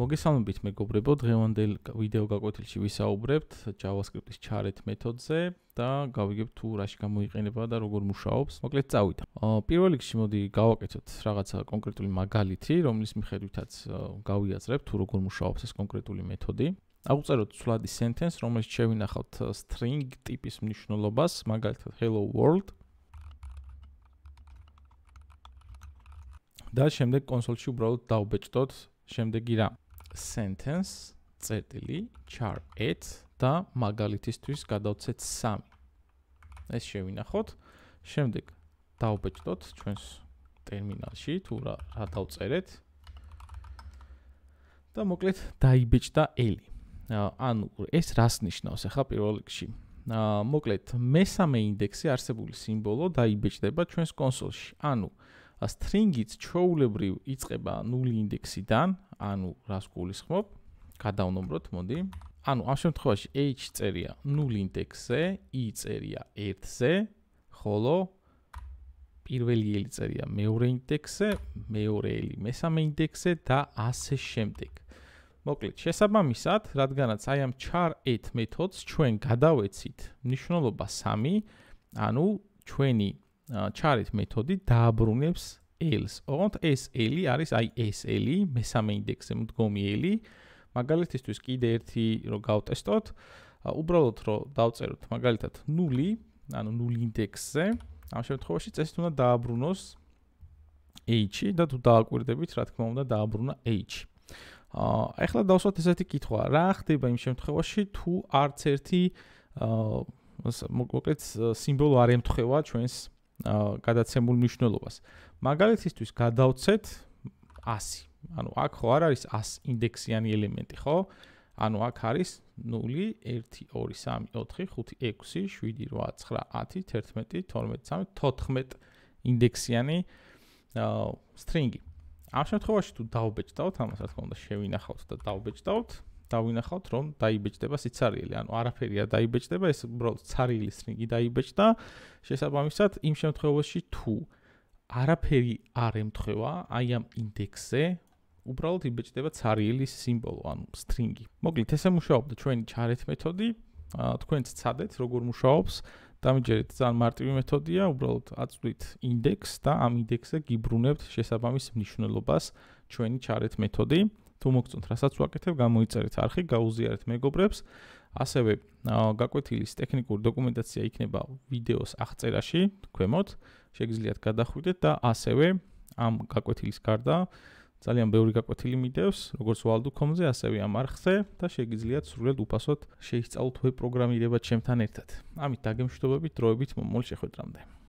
მოგესალმებით მეგობრებო, დღევანდელ ვიდეო გაკვეთილში ვისაუბრებთ JavaScript-ის ჩარეთ მეთოდზე და გავიგებთ თუ რაში გამოიყენება და როგორ მუშაობს. მოკლედ წავიდა. პირველ რიგში მოდი გავაკეთოთ რაღაცა კონკრეტული მაგალითი, რომლის მიხედვითაც გავიაზრებ თუ როგორ მუშაობს ეს კონკრეტული მეთოდი. აუწეროთ ცვლადი sentence, რომელიც შევინახავთ string ტიპის მნიშვნელობას, მაგალითად hello world. და შემდეგ კონსოლში უბრალოდ დავბეჭდოთ შემდეგი რამ. sentence წერტილი char at და მაგალითისთვის გადავცეთ 3. ეს შევინახოთ. შემდეგ დაუბეჭდოთ ჩვენს ტერმინალში თუ რა რა დავწერეთ. და მოკლედ დაიბეჭდა L. ანუ ეს რას ნიშნავს ახლა პირველ რიგში? ა მოკლედ მესამე ინდექსი არსებული სიმბოლო დაიბეჭდება ჩვენს კონსოლში. ანუ string-იც ჩვეულებრივ იწყება 0 ინდექსიდან, ანუ რას გულისხმობ? გადავნომროთ, მოდი. ანუ ამ შემთხვევაში h წერია 0 ინდექსზე, i წერია 1-ზე, ხოლო პირველი ელი წერია მეორე ინდექსზე, მეორე ელი მესამე ინდექსზე და ასე შემდეგ. მოკლედ, შესაბამისად, რადგანაც აი ამ char et მეთოდს ჩვენ გადავეცით მნიშვნელობა 3, ანუ ჩვენი charit მეთოდი დააბრუნებს 3. L-ს. ოღონდ S L-ი არის აი S L-ი, მესამე ინდექსზე მდგომი L-ი. მაგალითისთვის კიდე ერთი რო გავტესტოთ, უბრალოდ რო დავწეროთ მაგალითად 0, ანუ 0 ინდექსზე, ამ შემთხვევაში წესით უნდა დააბრუნოს H-ი და თუ დააკვირდებით, რა თქმა უნდა, დააბრუნა H-ი. აა, ახლა დავსვათ ესეთი კითხვა. რა ხდება იმ შემთხვევაში, თუ არც ერთი აა მოკლედ სიმბოლო არ ემთხვევა ჩვენს გადაცემულ მნიშვნელობას. მაგალითისთვის გადავცეთ 100. ანუ აქ ხო არ არის 100 ინდექსიანი ელემენტი, ხო? ანუ აქ არის 0, 1, 2, 3, 4, 5, 6, 7, 8, 9, 10, 11, 12, 13, 14, 14 ინდექსიანი სტრინგი. ამ შემთხვევაში თუ დაუბეჭდავთ ამას, რა თქმა უნდა, შევინახავთ და დაუბეჭდავთ, დავინახავთ, რომ დაიბეჭდება სიცარიელი, ანუ არაფერი არ დაიბეჭდება, ეს უბრალოდ ცარიელი სტრინგი დაიბეჭდა. შესაბამისად, იმ შემთხვევაში თუ არაფერი არ ემთხვევა აი ამ ინდექსზე, უბრალოდ იბეჭდება ცარიელი სიმბოლო, ანუ სტრინგი. მოკლედ, ესე მუშაობდა ჩვენი ჩარეთ მეთოდი. თქვენც წადეთ, როგორ მუშაობს. დამიჯერეთ, ძალიან მარტივი მეთოდია, უბრალოდ აწვით ინდექსს და ამ ინდექსზე გიბრუნებთ შესაბამის მნიშვნელობას ჩვენი ჩარეთ მეთოდი. თუ მოგწონთ, რასაც ვაკეთებ, გამოიწერეთ არხი, გაუზიარეთ მეგობრებს. ასევე გაკვეთილის ტექნიკური დოკუმენტაცია იქნება ვიდეოს აღწერაში, ქვემოთ. შეგიძლიათ გადახვიდეთ და ასევე ამ გაკვეთილის გარდა ძალიან ბევრი გაკვეთილი მიდევს, როგორც valdu.com-ზე, ასევე ამ არხზე და შეგიძლიათ სრულად უფასოდ შეისწავლოთ ვებ პროგრამირება ჩემთან ერთად. ამით დაგემშვიდობებით დროებით მომავალ შეხვედრამდე.